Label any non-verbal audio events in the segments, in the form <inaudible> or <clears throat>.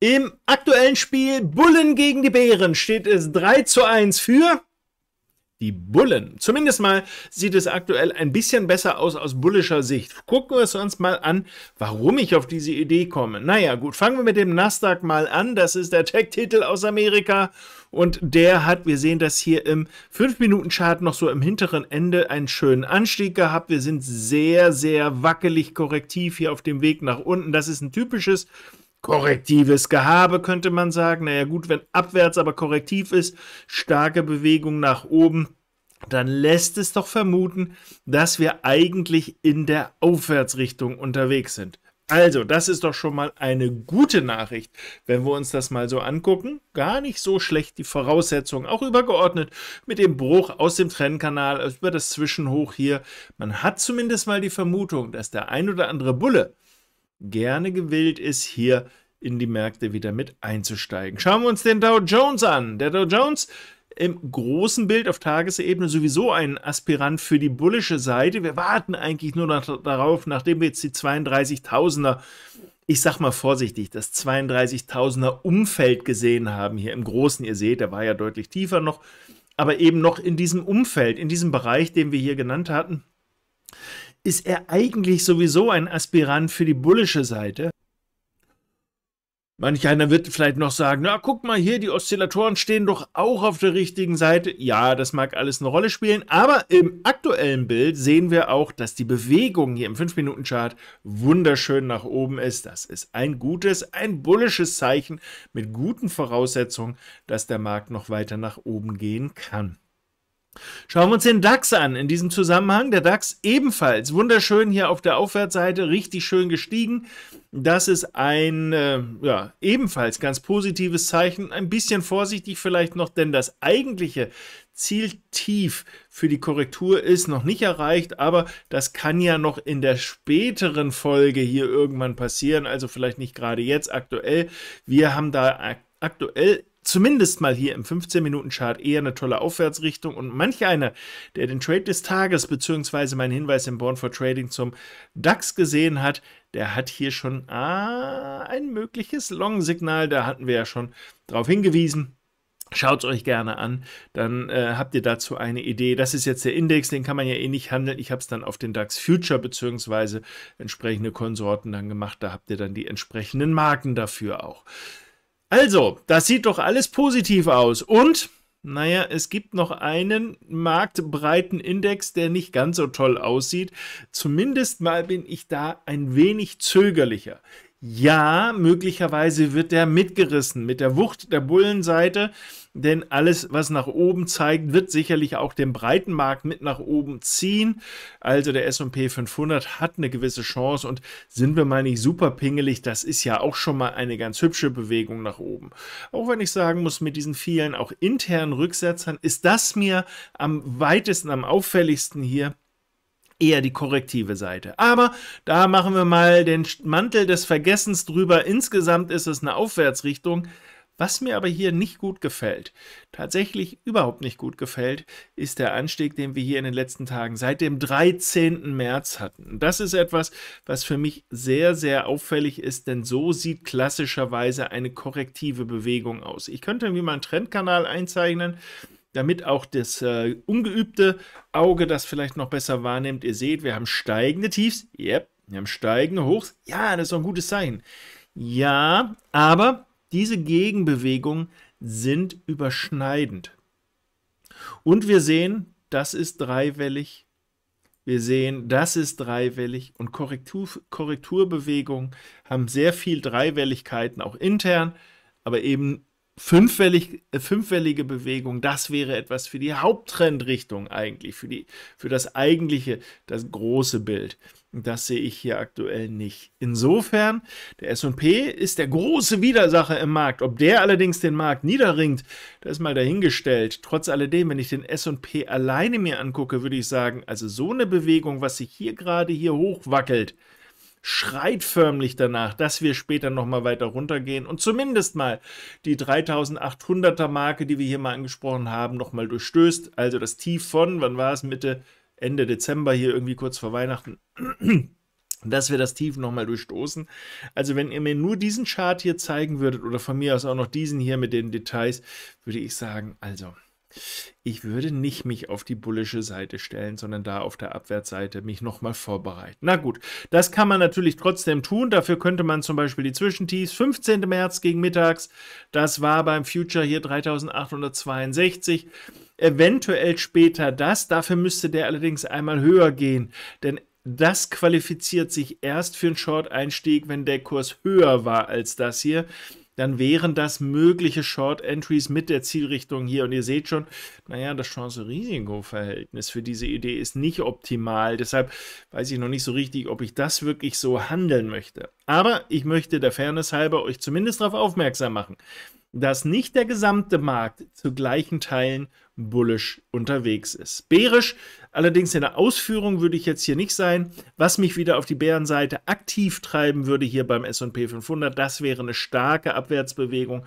Im aktuellen Spiel Bullen gegen die Bären steht es 3 zu 1 für die Bullen. Zumindest mal sieht es aktuell ein bisschen besser aus aus bullischer Sicht. Gucken wir es uns mal an, warum ich auf diese Idee komme. Naja, gut, fangen wir mit dem Nasdaq mal an. Das ist der Tech-Titel aus Amerika und der hat, wir sehen das hier im 5-Minuten-Chart noch so im hinteren Ende einen schönen Anstieg gehabt. Wir sind sehr, sehr wackelig korrektiv hier auf dem Weg nach unten. Das ist ein typisches korrektives Gehabe, könnte man sagen. Naja gut, wenn abwärts aber korrektiv ist, starke Bewegung nach oben, dann lässt es doch vermuten, dass wir eigentlich in der Aufwärtsrichtung unterwegs sind. Also, das ist doch schon mal eine gute Nachricht, wenn wir uns das mal so angucken. Gar nicht so schlecht die Voraussetzungen, auch übergeordnet mit dem Bruch aus dem Trennkanal über das Zwischenhoch hier. Man hat zumindest mal die Vermutung, dass der ein oder andere Bulle gerne gewillt ist, hier in die Märkte wieder mit einzusteigen. Schauen wir uns den Dow Jones an. Der Dow Jones im großen Bild auf Tagesebene sowieso ein Aspirant für die bullische Seite. Wir warten eigentlich nur nach, darauf, nachdem wir jetzt die 32.000er, ich sag mal vorsichtig, das 32.000er Umfeld gesehen haben hier im Großen. Ihr seht, der war ja deutlich tiefer noch, aber eben noch in diesem Umfeld, in diesem Bereich, den wir hier genannt hatten ist er eigentlich sowieso ein Aspirant für die bullische Seite. Manch einer wird vielleicht noch sagen, na guck mal hier, die Oszillatoren stehen doch auch auf der richtigen Seite. Ja, das mag alles eine Rolle spielen, aber im aktuellen Bild sehen wir auch, dass die Bewegung hier im 5-Minuten-Chart wunderschön nach oben ist. Das ist ein gutes, ein bullisches Zeichen mit guten Voraussetzungen, dass der Markt noch weiter nach oben gehen kann. Schauen wir uns den DAX an in diesem Zusammenhang. Der DAX ebenfalls wunderschön hier auf der Aufwärtsseite, richtig schön gestiegen. Das ist ein äh, ja, ebenfalls ganz positives Zeichen. Ein bisschen vorsichtig vielleicht noch, denn das eigentliche Zieltief für die Korrektur ist noch nicht erreicht, aber das kann ja noch in der späteren Folge hier irgendwann passieren. Also vielleicht nicht gerade jetzt aktuell. Wir haben da aktuell zumindest mal hier im 15-Minuten-Chart eher eine tolle Aufwärtsrichtung und manch einer, der den Trade des Tages bzw. meinen Hinweis im Born for Trading zum DAX gesehen hat, der hat hier schon ah, ein mögliches Long-Signal, da hatten wir ja schon darauf hingewiesen. Schaut es euch gerne an, dann äh, habt ihr dazu eine Idee. Das ist jetzt der Index, den kann man ja eh nicht handeln. Ich habe es dann auf den DAX Future bzw. entsprechende Konsorten dann gemacht. Da habt ihr dann die entsprechenden Marken dafür auch. Also, das sieht doch alles positiv aus. Und, naja, es gibt noch einen marktbreiten Index, der nicht ganz so toll aussieht. Zumindest mal bin ich da ein wenig zögerlicher ja, möglicherweise wird der mitgerissen mit der Wucht der Bullenseite, denn alles, was nach oben zeigt, wird sicherlich auch den breiten Markt mit nach oben ziehen. Also der S&P 500 hat eine gewisse Chance und sind wir mal nicht super pingelig, das ist ja auch schon mal eine ganz hübsche Bewegung nach oben. Auch wenn ich sagen muss, mit diesen vielen auch internen Rücksetzern ist das mir am weitesten, am auffälligsten hier eher die korrektive Seite. Aber da machen wir mal den Mantel des Vergessens drüber. Insgesamt ist es eine Aufwärtsrichtung. Was mir aber hier nicht gut gefällt, tatsächlich überhaupt nicht gut gefällt, ist der Anstieg, den wir hier in den letzten Tagen seit dem 13. März hatten. Das ist etwas, was für mich sehr, sehr auffällig ist, denn so sieht klassischerweise eine korrektive Bewegung aus. Ich könnte mir mal einen Trendkanal einzeichnen damit auch das äh, ungeübte Auge das vielleicht noch besser wahrnimmt. Ihr seht, wir haben steigende Tiefs. Yep, wir haben steigende Hochs. Ja, das ist doch ein gutes Zeichen. Ja, aber diese Gegenbewegungen sind überschneidend. Und wir sehen, das ist dreiwellig. Wir sehen, das ist dreiwellig und Korrektur, Korrekturbewegungen haben sehr viel Dreiwelligkeiten, auch intern, aber eben fünfwellig, äh, fünfwellige Bewegung, das wäre etwas für die Haupttrendrichtung eigentlich, für, die, für das eigentliche, das große Bild. das sehe ich hier aktuell nicht. Insofern, der SP ist der große Widersacher im Markt. Ob der allerdings den Markt niederringt, das ist mal dahingestellt. Trotz alledem, wenn ich den SP alleine mir angucke, würde ich sagen, also so eine Bewegung, was sich hier gerade hier hochwackelt, schreit förmlich danach, dass wir später nochmal weiter runtergehen und zumindest mal die 3800er Marke, die wir hier mal angesprochen haben, nochmal durchstößt. Also das Tief von, wann war es, Mitte, Ende Dezember hier irgendwie kurz vor Weihnachten. <clears throat> dass wir das Tief nochmal durchstoßen. Also wenn ihr mir nur diesen Chart hier zeigen würdet oder von mir aus auch noch diesen hier mit den Details, würde ich sagen, also ich würde nicht mich auf die bullische Seite stellen, sondern da auf der Abwärtsseite mich nochmal vorbereiten. Na gut, das kann man natürlich trotzdem tun. Dafür könnte man zum Beispiel die Zwischentiefs 15. März gegen mittags. Das war beim Future hier 3862. Eventuell später das. Dafür müsste der allerdings einmal höher gehen, denn das qualifiziert sich erst für einen Short-Einstieg, wenn der Kurs höher war als das hier dann wären das mögliche Short Entries mit der Zielrichtung hier. Und ihr seht schon, naja, das Chance-Risiko-Verhältnis für diese Idee ist nicht optimal. Deshalb weiß ich noch nicht so richtig, ob ich das wirklich so handeln möchte. Aber ich möchte der Fairness halber euch zumindest darauf aufmerksam machen, dass nicht der gesamte Markt zu gleichen Teilen bullisch unterwegs ist. Bärisch Allerdings in der Ausführung würde ich jetzt hier nicht sein. Was mich wieder auf die Bärenseite aktiv treiben würde hier beim S&P 500, das wäre eine starke Abwärtsbewegung,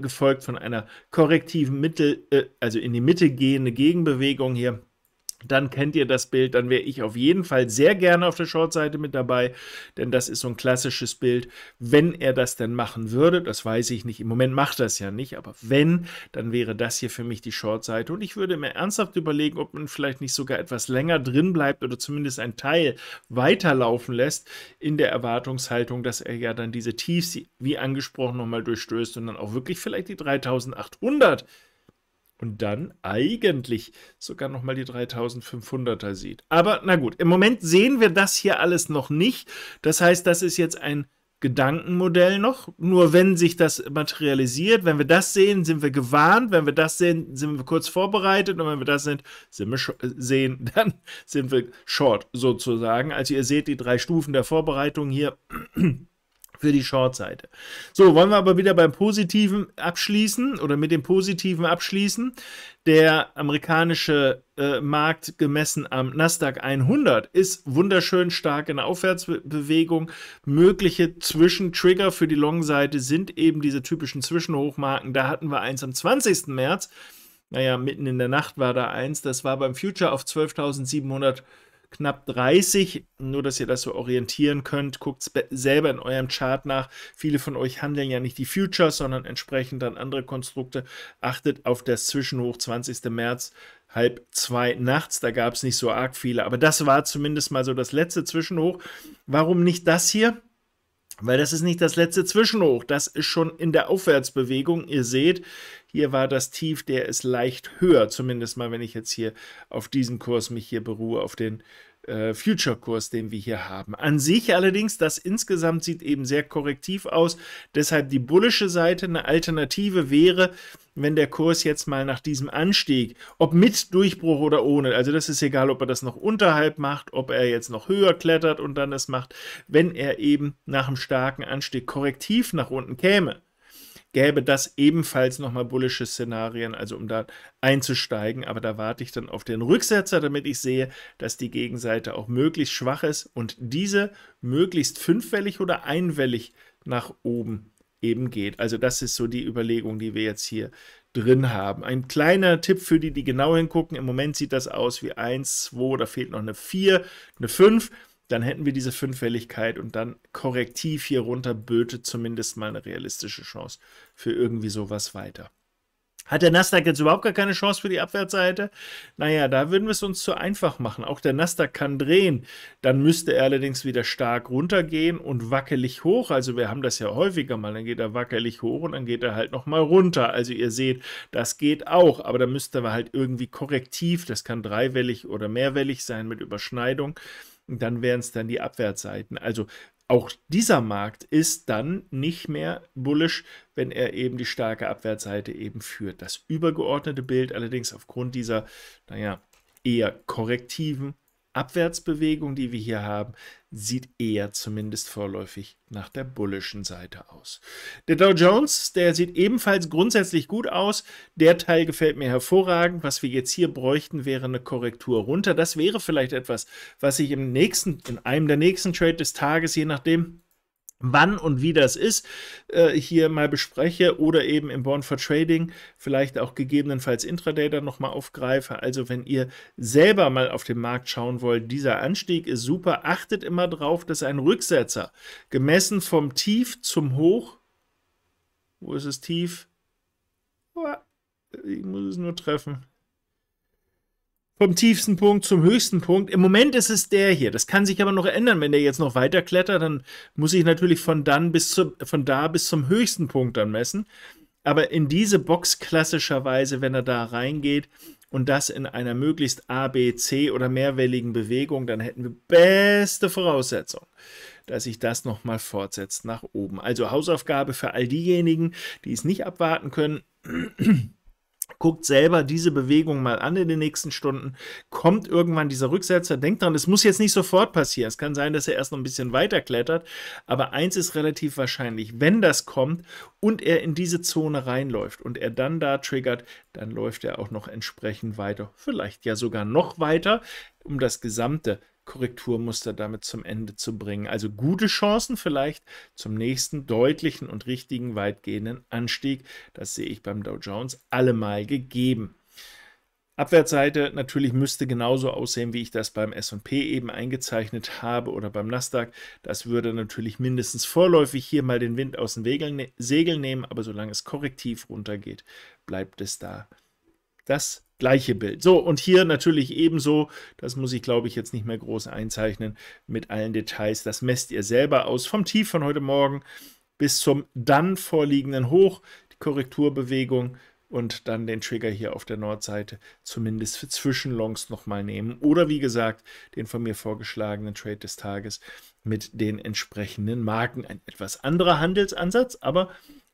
gefolgt von einer korrektiven Mittel, äh, also in die Mitte gehende Gegenbewegung hier dann kennt ihr das Bild, dann wäre ich auf jeden Fall sehr gerne auf der Shortseite mit dabei, denn das ist so ein klassisches Bild. Wenn er das denn machen würde, das weiß ich nicht, im Moment macht das ja nicht, aber wenn, dann wäre das hier für mich die Shortseite und ich würde mir ernsthaft überlegen, ob man vielleicht nicht sogar etwas länger drin bleibt oder zumindest ein Teil weiterlaufen lässt in der Erwartungshaltung, dass er ja dann diese Tiefs, wie angesprochen, nochmal durchstößt und dann auch wirklich vielleicht die 3800 und dann eigentlich sogar nochmal die 3500er sieht. Aber na gut, im Moment sehen wir das hier alles noch nicht. Das heißt, das ist jetzt ein Gedankenmodell noch. Nur wenn sich das materialisiert, wenn wir das sehen, sind wir gewarnt. Wenn wir das sehen, sind wir kurz vorbereitet. Und wenn wir das sind, sind wir äh, sehen, <laughs> dann sind wir short sozusagen. Also ihr seht die drei Stufen der Vorbereitung hier für die Shortseite. So, wollen wir aber wieder beim Positiven abschließen oder mit dem Positiven abschließen. Der amerikanische äh, Markt gemessen am Nasdaq 100 ist wunderschön stark in Aufwärtsbewegung. Mögliche Zwischentrigger für die Long-Seite sind eben diese typischen Zwischenhochmarken. Da hatten wir eins am 20. März. Naja, mitten in der Nacht war da eins. Das war beim Future auf 12.700 knapp 30. Nur, dass ihr das so orientieren könnt, guckt selber in eurem Chart nach. Viele von euch handeln ja nicht die Futures, sondern entsprechend dann andere Konstrukte. Achtet auf das Zwischenhoch 20. März halb zwei nachts. Da gab es nicht so arg viele. Aber das war zumindest mal so das letzte Zwischenhoch. Warum nicht das hier? Weil das ist nicht das letzte Zwischenhoch, das ist schon in der Aufwärtsbewegung. Ihr seht, hier war das Tief, der ist leicht höher, zumindest mal, wenn ich jetzt hier auf diesen Kurs mich hier beruhe, auf den äh, Future-Kurs, den wir hier haben. An sich allerdings, das insgesamt sieht eben sehr korrektiv aus. Deshalb die bullische Seite eine Alternative wäre, wenn der Kurs jetzt mal nach diesem Anstieg, ob mit Durchbruch oder ohne, also das ist egal, ob er das noch unterhalb macht, ob er jetzt noch höher klettert und dann das macht, wenn er eben nach einem starken Anstieg korrektiv nach unten käme, gäbe das ebenfalls nochmal bullische Szenarien, also um da einzusteigen. Aber da warte ich dann auf den Rücksetzer, damit ich sehe, dass die Gegenseite auch möglichst schwach ist und diese möglichst fünfwellig oder einwellig nach oben eben geht. Also das ist so die Überlegung, die wir jetzt hier drin haben. Ein kleiner Tipp für die, die genau hingucken. Im Moment sieht das aus wie 1, 2, da fehlt noch eine 4, eine 5 dann hätten wir diese Fünffälligkeit und dann korrektiv hier runter böte zumindest mal eine realistische Chance für irgendwie sowas weiter. Hat der Nasdaq jetzt überhaupt gar keine Chance für die Abwärtsseite? Naja, da würden wir es uns zu einfach machen. Auch der Nasdaq kann drehen. Dann müsste er allerdings wieder stark runtergehen und wackelig hoch. Also wir haben das ja häufiger mal. Dann geht er wackelig hoch und dann geht er halt nochmal runter. Also ihr seht, das geht auch. Aber da müsste man halt irgendwie korrektiv, das kann dreiwellig oder mehrwellig sein mit Überschneidung dann wären es dann die Abwärtsseiten. Also auch dieser Markt ist dann nicht mehr bullisch, wenn er eben die starke Abwärtsseite eben führt. Das übergeordnete Bild allerdings aufgrund dieser, naja, eher korrektiven Abwärtsbewegung, die wir hier haben, sieht eher zumindest vorläufig nach der bullischen Seite aus. Der Dow Jones, der sieht ebenfalls grundsätzlich gut aus. Der Teil gefällt mir hervorragend. Was wir jetzt hier bräuchten, wäre eine Korrektur runter. Das wäre vielleicht etwas, was ich im nächsten, in einem der nächsten Trade des Tages, je nachdem, wann und wie das ist, äh, hier mal bespreche oder eben im Born for Trading vielleicht auch gegebenenfalls Intraday dann nochmal aufgreife. Also wenn ihr selber mal auf den Markt schauen wollt, dieser Anstieg ist super. Achtet immer drauf, dass ein Rücksetzer gemessen vom Tief zum Hoch, wo ist es tief? Oh, ich muss es nur treffen vom tiefsten Punkt zum höchsten Punkt. Im Moment ist es der hier. Das kann sich aber noch ändern. Wenn der jetzt noch weiter klettert, dann muss ich natürlich von dann bis zum, von da bis zum höchsten Punkt dann messen. Aber in diese Box klassischerweise, wenn er da reingeht und das in einer möglichst A, B, C oder mehrwelligen Bewegung, dann hätten wir beste Voraussetzung, dass sich das nochmal fortsetzt nach oben. Also Hausaufgabe für all diejenigen, die es nicht abwarten können. Guckt selber diese Bewegung mal an in den nächsten Stunden. Kommt irgendwann dieser Rücksetzer. Denkt dran, es muss jetzt nicht sofort passieren. Es kann sein, dass er erst noch ein bisschen weiter klettert. Aber eins ist relativ wahrscheinlich, wenn das kommt und er in diese Zone reinläuft und er dann da triggert, dann läuft er auch noch entsprechend weiter. Vielleicht ja sogar noch weiter, um das gesamte Korrekturmuster damit zum Ende zu bringen. Also gute Chancen vielleicht zum nächsten deutlichen und richtigen weitgehenden Anstieg. Das sehe ich beim Dow Jones allemal gegeben. Abwärtsseite natürlich müsste genauso aussehen, wie ich das beim SP eben eingezeichnet habe oder beim Nasdaq. Das würde natürlich mindestens vorläufig hier mal den Wind aus dem ne-, Segel nehmen, aber solange es korrektiv runtergeht, bleibt es da. Das gleiche Bild. So, und hier natürlich ebenso, das muss ich glaube ich jetzt nicht mehr groß einzeichnen mit allen Details, das messt ihr selber aus, vom Tief von heute Morgen bis zum dann vorliegenden Hoch, die Korrekturbewegung und dann den Trigger hier auf der Nordseite zumindest für Zwischenlongs nochmal nehmen oder wie gesagt den von mir vorgeschlagenen Trade des Tages mit den entsprechenden Marken. Ein etwas anderer Handelsansatz, aber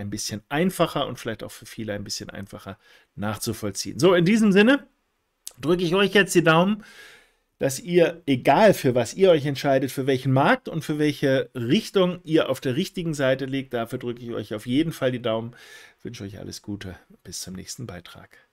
ein bisschen einfacher und vielleicht auch für viele ein bisschen einfacher nachzuvollziehen. So, in diesem Sinne drücke ich euch jetzt die Daumen, dass ihr, egal für was ihr euch entscheidet, für welchen Markt und für welche Richtung ihr auf der richtigen Seite liegt, dafür drücke ich euch auf jeden Fall die Daumen. Ich wünsche euch alles Gute. Bis zum nächsten Beitrag.